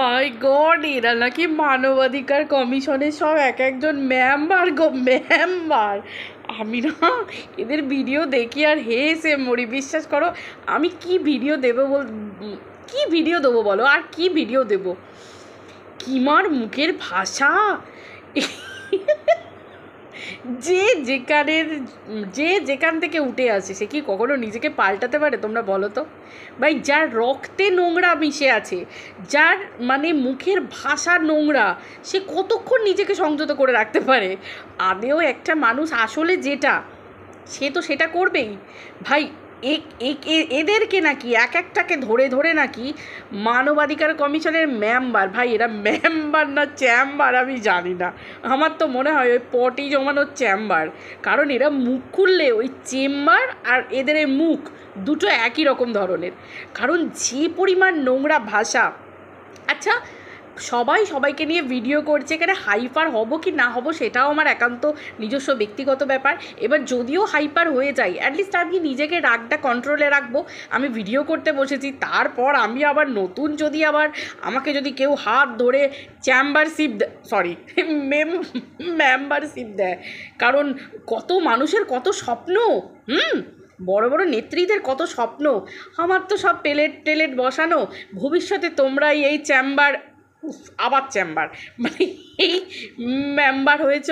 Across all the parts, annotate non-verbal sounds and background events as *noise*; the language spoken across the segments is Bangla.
মাই গড এরা নাকি মানবাধিকার কমিশনের সব এক একজন ম্যাম্বার গো ম্যাম্বার আমি না এদের ভিডিও দেখি আর হে সে মরি বিশ্বাস করো আমি কি ভিডিও দেবো বল কি ভিডিও দেবো বলো আর কি ভিডিও দেবো কিমার মুখের ভাষা *laughs* যে যেকারের যে যেখান থেকে উঠে আসে সে কি কখনো নিজেকে পাল্টাতে পারে তোমরা বলো তো ভাই যার রক্তে নোংরা মিশে আছে যার মানে মুখের ভাষা নোংরা সে কতক্ষণ নিজেকে সংযত করে রাখতে পারে আদেও একটা মানুষ আসলে যেটা সে তো সেটা করবেই ভাই এদেরকে নাকি এক একটাকে ধরে ধরে নাকি মানবাধিকার কমিশনের মেম্বার ভাই এরা মেম্বার না চ্যাম্বার আমি জানি না আমার তো মনে হয় ওই পটি জমানোর চ্যাম্বার কারণ এরা মুখ খুললে ওই চেম্বার আর এদের মুখ দুটো একই রকম ধরনের কারণ যে পরিমাণ নোংরা ভাষা আচ্ছা সবাই সবাইকে নিয়ে ভিডিও করছে এখানে হাইপার হব কি না হব সেটাও আমার একান্ত নিজস্ব ব্যক্তিগত ব্যাপার এবার যদিও হাইপার হয়ে যাই অ্যাটলিস্ট আমি নিজেকে রাগটা কন্ট্রোলে রাখবো আমি ভিডিও করতে বসেছি তারপর আমি আবার নতুন যদি আবার আমাকে যদি কেউ হাত ধরে চ্যাম্বারশিপ সরি মেম মেম্বারশিপ দেয় কারণ কত মানুষের কত স্বপ্ন হুম বড় বড় নেত্রীদের কত স্বপ্ন আমার তো সব পেলেট টেলেট বসানো ভবিষ্যতে তোমরাই এই চ্যাম্বার আবার চেম্বার মানে এই মেম্বার হয়েছ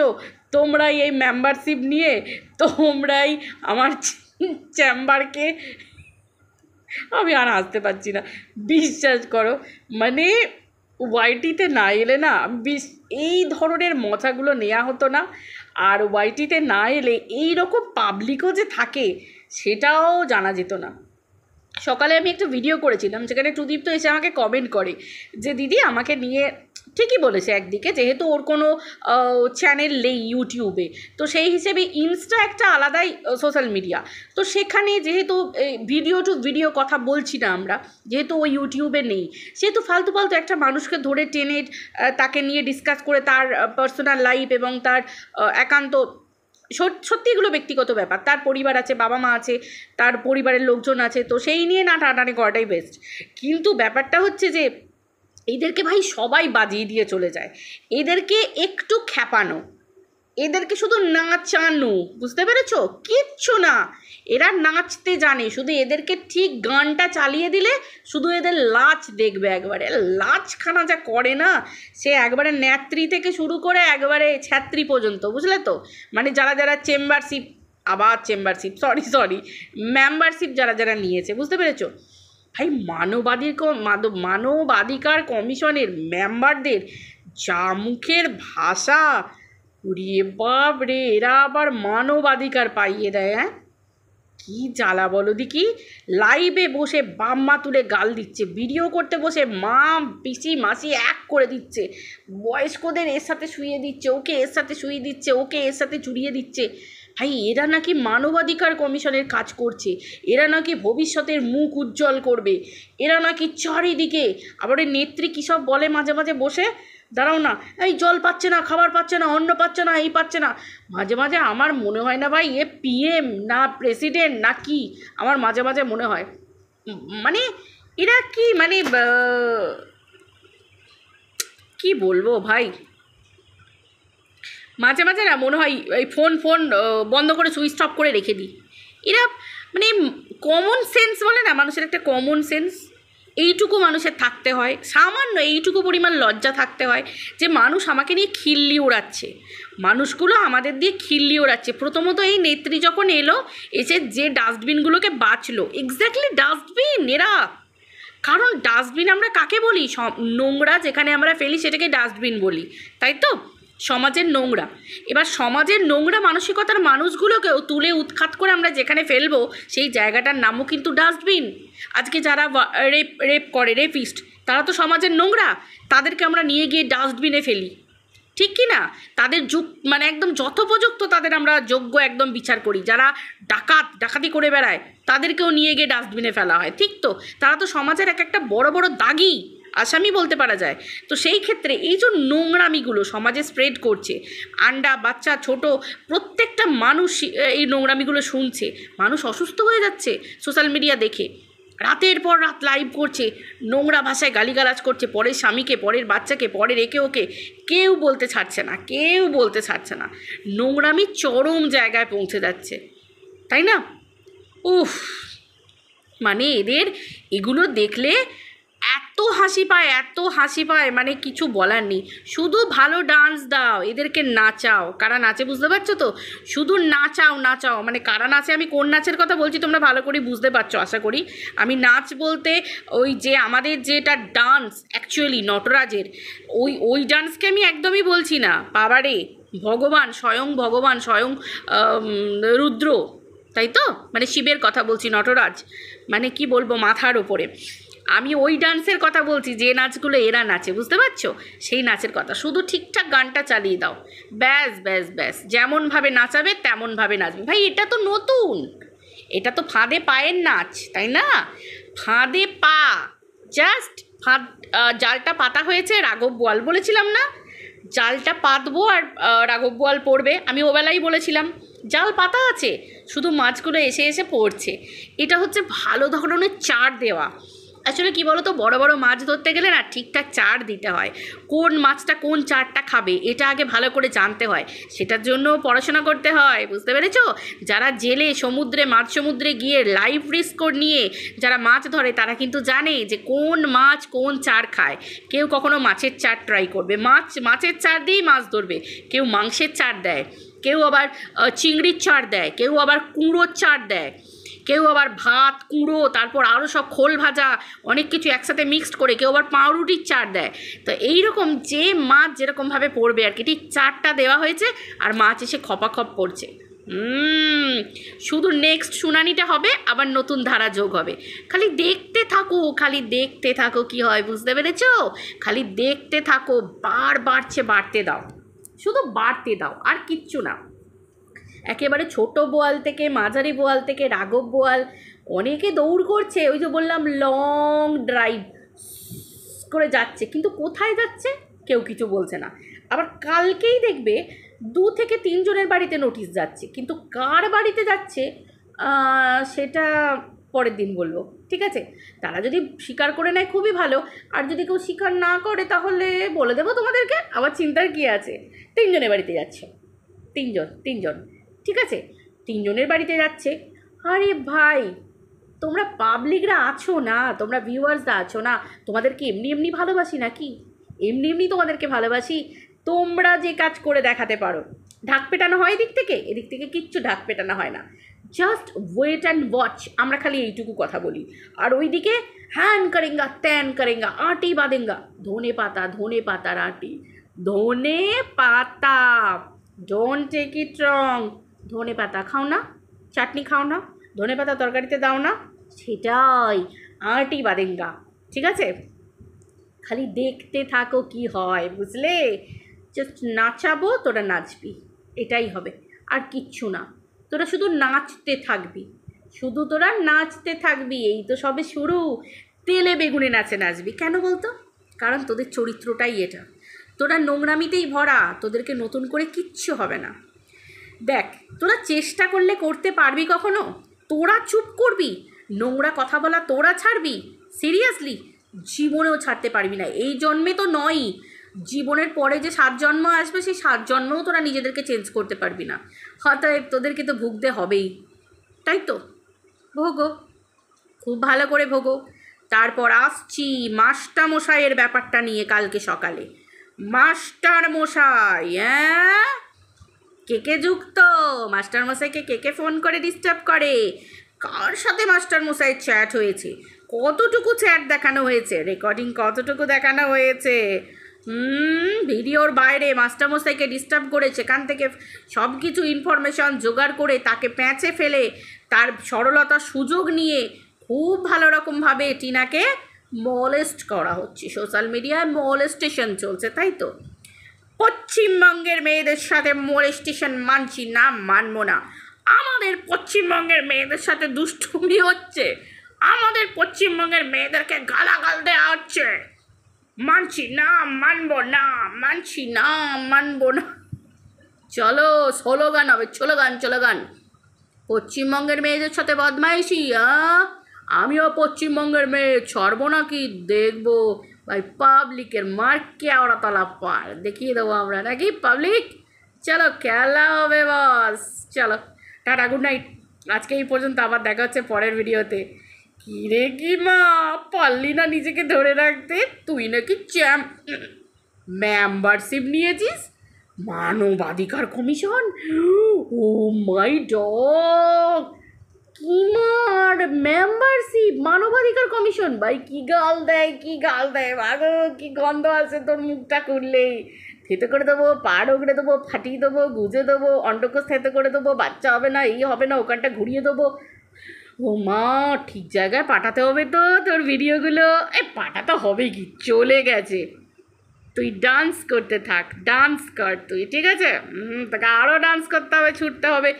তোমরাই এই মেম্বারশিপ নিয়ে তোমরাই আমার চেম্বারকে আমি আর আসতে পারছি না বিশ্বাস করো মানে ওয়াইটিতে না এলে না বিশ এই ধরনের মজাগুলো নেওয়া হতো না আর ওয়াইটিতে না এলে এই রকম পাবলিকও যে থাকে সেটাও জানা যেত না সকালে আমি একটা ভিডিও করেছিলাম যেখানে টুদীপ তো এসে আমাকে কমেন্ট করে যে দিদি আমাকে নিয়ে ঠিকই বলেছে একদিকে যেহেতু ওর কোনো চ্যানেল নেই ইউটিউবে তো সেই হিসেবে ইনস্টা একটা আলাদাই সোশ্যাল মিডিয়া তো সেখানে যেহেতু ভিডিও টু ভিডিও কথা বলছি না আমরা যেহেতু ও ইউটিউবে নেই সেহেতু ফালতু ফালতু একটা মানুষকে ধরে টেনে তাকে নিয়ে ডিসকাস করে তার পার্সোনাল লাইফ এবং তার একান্ত সত্যি এগুলো ব্যক্তিগত ব্যাপার তার পরিবার আছে বাবা মা আছে তার পরিবারের লোকজন আছে তো সেই নিয়ে না টানাটানি করাটাই বেস্ট কিন্তু ব্যাপারটা হচ্ছে যে এদেরকে ভাই সবাই বাজিয়ে দিয়ে চলে যায় এদেরকে একটু খ্যাপানো এদেরকে শুধু নাচানো বুঝতে পেরেছ কিচ্ছু না এরা নাচতে জানে শুধু এদেরকে ঠিক গানটা চালিয়ে দিলে শুধু এদের লাচ দেখবে একবারে লাচখানা যা করে না সে একবারে নেত্রী থেকে শুরু করে একবারে ছাত্রী পর্যন্ত বুঝলে তো মানে যারা যারা চেম্বারশিপ আবার চেম্বারশিপ সরি সরি মেম্বারশিপ যারা যারা নিয়েছে বুঝতে পেরেছো ভাই মানবাধিক মানবাধিকার কমিশনের মেম্বারদের যা মুখের ভাষা রে বাপ রে এরা আবার মানবাধিকার পাইয়ে দেয় হ্যাঁ কি জ্বালা বলো দেখি লাইভে বসে বাপ মা তুলে গাল দিচ্ছে ভিডিও করতে বসে মা পিসি মাসি এক করে দিচ্ছে বয়স্কদের এর সাথে শুয়ে দিচ্ছে ওকে এর সাথে শুয়ে দিচ্ছে ওকে এর সাথে চুড়িয়ে দিচ্ছে ভাই এরা নাকি মানবাধিকার কমিশনের কাজ করছে এরা নাকি ভবিষ্যতের মুখ উজ্জ্বল করবে এরা নাকি চারিদিকে আবার নেত্রী কী সব বলে মাঝে মাঝে বসে দাঁড়াও না এই জল পাচ্ছে না খাবার পাচ্ছে না অন্ন পাচ্ছে না এই পাচ্ছে না মাঝে মাঝে আমার মনে হয় না ভাই এ পিএম না প্রেসিডেন্ট না কি আমার মাঝে মাঝে মনে হয় মানে এরা কি মানে কি বলবো ভাই মাঝে মাঝে না মনে হয় এই ফোন ফোন বন্ধ করে সুইচ অফ করে রেখে দিই এরা মানে কমন সেন্স বলে না মানুষের একটা কমন সেন্স এইটুকু মানুষের থাকতে হয় সামান্য এইটুকু পরিমাণ লজ্জা থাকতে হয় যে মানুষ আমাকে নিয়ে খিল্লি ওড়াচ্ছে মানুষগুলো আমাদের দিয়ে খিল্লি ওড়াচ্ছে প্রথমত এই নেত্রী যখন এলো এসে যে ডাস্টবিনগুলোকে বাঁচলো এক্স্যাক্টলি ডাস্টবিন এরা কারণ ডাস্টবিন আমরা কাকে বলি সব নোংরা যেখানে আমরা ফেলি সেটাকে ডাস্টবিন বলি তাই তো সমাজের নোংরা এবার সমাজের নোংরা মানসিকতার মানুষগুলোকেও তুলে উৎখাত করে আমরা যেখানে ফেলবো সেই জায়গাটার নামও কিন্তু ডাস্টবিন আজকে যারা রেপ রেপ করে রেপিস্ট তারা তো সমাজের নোংরা তাদেরকে আমরা নিয়ে গিয়ে ডাস্টবিনে ফেলি ঠিক কি না তাদের যুগ মানে একদম যথোপযুক্ত তাদের আমরা যোগ্য একদম বিচার করি যারা ডাকাত ডাকাতি করে বেড়ায় তাদেরকেও নিয়ে গিয়ে ডাস্টবিনে ফেলা হয় ঠিক তো তারা তো সমাজের এক একটা বড় বড় দাগি আসামি বলতে পারা যায় তো সেই ক্ষেত্রে এই যে নোংরামিগুলো সমাজে স্প্রেড করছে আন্ডা বাচ্চা ছোট প্রত্যেকটা মানুষ এই নোংরামিগুলো শুনছে মানুষ অসুস্থ হয়ে যাচ্ছে সোশ্যাল মিডিয়া দেখে রাতের পর রাত লাইভ করছে নোংরা ভাষায় গালিগালাজ করছে পরের স্বামীকে পরের বাচ্চাকে পরের একে ওকে কেউ বলতে ছাড়ছে না কেউ বলতে ছাড়ছে না নোংরামি চরম জায়গায় পৌঁছে যাচ্ছে তাই না উফ মানে এদের এগুলো দেখলে হাসি পায় এত হাসি পায় মানে কিছু বলার নেই শুধু ভালো ডান্স দাও এদেরকে নাচাও কারা নাচে বুঝতে পারছো তো শুধু নাচাও নাচাও মানে কারা নাচে আমি কোন নাচের কথা বলছি তোমরা ভালো করে বুঝতে পারছো আশা করি আমি নাচ বলতে ওই যে আমাদের যেটা ডান্স অ্যাকচুয়ালি নটরাজের ওই ওই ডান্সকে আমি একদমই বলছি না বাবারে ভগবান স্বয়ং ভগবান স্বয়ং রুদ্র তাই তো মানে শিবের কথা বলছি নটরাজ মানে কি বলবো মাথার ওপরে আমি ওই ডান্সের কথা বলছি যে নাচগুলো এরা নাচে বুঝতে পারছো সেই নাচের কথা শুধু ঠিকঠাক গানটা চালিয়ে দাও ব্যাস ব্যাস ব্যাস যেমনভাবে নাচাবে তেমনভাবে নাচবে ভাই এটা তো নতুন এটা তো ফাঁদে পায়ের নাচ তাই না ফাঁদে পা জাস্ট ফাঁদ জালটা পাতা হয়েছে রাঘব বোয়াল বলেছিলাম না জালটা পাতবো আর রাঘব বোয়াল পড়বে আমি ওবেলাই বলেছিলাম জাল পাতা আছে শুধু মাছগুলো এসে এসে পড়ছে এটা হচ্ছে ভালো ধরনের চার দেওয়া আসলে কি বলো তো বড় বড় মাছ ধরতে গেলে না ঠিকঠাক চার দিতে হয় কোন মাছটা কোন চারটা খাবে এটা আগে ভালো করে জানতে হয় সেটার জন্য পড়াশোনা করতে হয় বুঝতে পেরেছ যারা জেলে সমুদ্রে মাছ সমুদ্রে গিয়ে লাইফ রিস্ক নিয়ে যারা মাছ ধরে তারা কিন্তু জানে যে কোন মাছ কোন চার খায় কেউ কখনো মাছের চার ট্রাই করবে মাছ মাছের চার দিয়েই মাছ ধরবে কেউ মাংসের চার দেয় কেউ আবার চিংড়ির চার দেয় কেউ আবার কুঁড়োর চার দেয় কেউ আবার ভাত কুঁড়ো তারপর আরও সব খোল ভাজা অনেক কিছু একসাথে মিক্সড করে কেউ আবার পাউরুটির চাট দেয় তো এই রকম যে মাছ যেরকমভাবে পড়বে আর কি ঠিক চাটটা দেওয়া হয়েছে আর মাছ এসে খপাখপ পড়ছে শুধু নেক্সট শুনানিটা হবে আবার নতুন ধারা যোগ হবে খালি দেখতে থাকো খালি দেখতে থাকো কি হয় বুঝতে পেরেছ খালি দেখতে থাকো বার বাড়ছে বাড়তে দাও শুধু বাড়তে দাও আর কিচ্ছু না একেবারে ছোট বোয়াল থেকে মাঝারি বোয়াল থেকে রাঘব বোয়াল অনেকে দৌড় করছে ওই যে বললাম লং ড্রাইভ করে যাচ্ছে কিন্তু কোথায় যাচ্ছে কেউ কিছু বলছে না আবার কালকেই দেখবে দু থেকে তিনজনের বাড়িতে নোটিশ যাচ্ছে কিন্তু কার বাড়িতে যাচ্ছে সেটা পরের দিন বলবো ঠিক আছে তারা যদি স্বীকার করে নেয় খুবই ভালো আর যদি কেউ স্বীকার না করে তাহলে বলে দেবো তোমাদেরকে আবার চিন্তার কী আছে তিনজনের বাড়িতে যাচ্ছে তিনজন তিনজন ঠিক আছে তিনজনের বাড়িতে যাচ্ছে আরে ভাই তোমরা পাবলিকরা আছো না তোমরা ভিউয়ার্সরা আছো না তোমাদেরকে এমনি এমনি ভালোবাসি নাকি এমনি এমনি তোমাদেরকে ভালোবাসি তোমরা যে কাজ করে দেখাতে পারো ঢাক পেটানো হয় এদিক থেকে এদিক থেকে কিচ্ছু ঢাক পেটানো হয় না জাস্ট ওয়েট অ্যান্ড ওয়াচ আমরা খালি এইটুকু কথা বলি আর ওইদিকে হ্যান করেঙ্গা ত্যান করেঙ্গা আটি বাদেঙ্গা ধনে পাতা ধনে পাতার আটি ধনে পাতা ডোন্ট টেক ইট রং ধনে পাতা খাও না চাটনি খাও না ধনে পাতা তরকারিতে দাও না সেটাই আটি বাদেঙ্গা ঠিক আছে খালি দেখতে থাকো কি হয় বুঝলে জাস্ট নাচাবো তোরা নাচবি এটাই হবে আর কিচ্ছু না তোরা শুধু নাচতে থাকবি শুধু তোরা নাচতে থাকবি এই তো সবে শুরু তেলে বেগুনে নাচে নাচবি কেন বলতো কারণ তোদের চরিত্রটাই এটা তোরা নোংরামিতেই ভরা তোদেরকে নতুন করে কিচ্ছু হবে না দেখ তোরা চেষ্টা করলে করতে পারবি কখনো তোরা চুপ করবি নোংরা কথা বলা তোরা ছাড়বি সিরিয়াসলি জীবনেও ছাড়তে পারবি না এই জন্মে তো নয়ই জীবনের পরে যে সাত জন্ম আসবে সেই সাত জন্মও তোরা নিজেদেরকে চেঞ্জ করতে পারবি না অতএব তোদেরকে তো ভুগতে হবেই তাই তো ভোগো খুব ভালো করে ভোগো তারপর আসছি মাস্টার মশাইয়ের ব্যাপারটা নিয়ে কালকে সকালে মাস্টার মশাই হ্যাঁ কেকে যুক্ত মাস্টারমশাইকে কেকে ফোন করে ডিস্টার্ব করে কার সাথে মাস্টারমশাই চ্যাট হয়েছে কতটুকু চ্যাট দেখানো হয়েছে রেকর্ডিং কতটুকু দেখানো হয়েছে হুম ভিডিওর বাইরে মাস্টারমশাইকে ডিস্টার্ব করে সেখান থেকে সব কিছু ইনফরমেশন জোগাড় করে তাকে প্যাঁচে ফেলে তার সরলতার সুযোগ নিয়ে খুব ভালো রকমভাবে টিনাকে মলেস্ট করা হচ্ছে সোশ্যাল মিডিয়ায় মলেস্টেশন চলছে তাই তো পশ্চিমবঙ্গের মেয়েদের সাথে স্টেশন মানছি না মানব না আমাদের পশ্চিমবঙ্গের মেয়েদের সাথে দুষ্টুমি হচ্ছে আমাদের পশ্চিমবঙ্গের মেয়েদেরকে গালাগাল দেওয়া হচ্ছে মানছি না মানবো না মানছি না মানবো না চলো ষোলো গান হবে ছোলো গান চলো গান পশ্চিমবঙ্গের মেয়েদের সাথে বদমাইশি আমিও পশ্চিমবঙ্গের মেয়ে ছড়বো নাকি দেখবো ভাই পাবলিকের মার কেওড়া তলা পার দেখিয়ে দেবো আমরা নাকি পাবলিক চলো খেলা হবে বস চলো টাটা গুড নাইট আজকে এই পর্যন্ত আবার দেখা হচ্ছে পরের ভিডিওতে কিরে কি মা পারলি না নিজেকে ধরে রাখতে তুই নাকি চ্যাম্প মেম্বারশিপ নিয়েছিস মানবাধিকার কমিশন ও মাই ডগ কিনার মেম্বারশিপ মানবাধিকার কমিশন ভাই কি গাল দেয় কি গাল দেয় ভালো কি গন্ধ আছে তোর মুখটা করলেই থেতে করে দেবো পাড় ওগড়ে দেবো ফাটিয়ে দেবো গুজে দেবো অন্ডকোষ থেতে করে দেবো বাচ্চা হবে না এই হবে না ওখানটা ঘুরিয়ে দেবো ও মা ঠিক জায়গায় পাঠাতে হবে তো তোর ভিডিওগুলো এ পাঠাতে হবে কি চলে গেছে তুই ডান্স করতে থাক ডান্স কর তুই ঠিক আছে তাকে আরও ডান্স করতে হবে ছুটতে হবে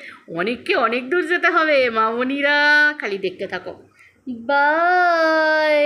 অনেককে অনেক দূর যেতে হবে মামনিরা খালি দেখতে থাকো বাই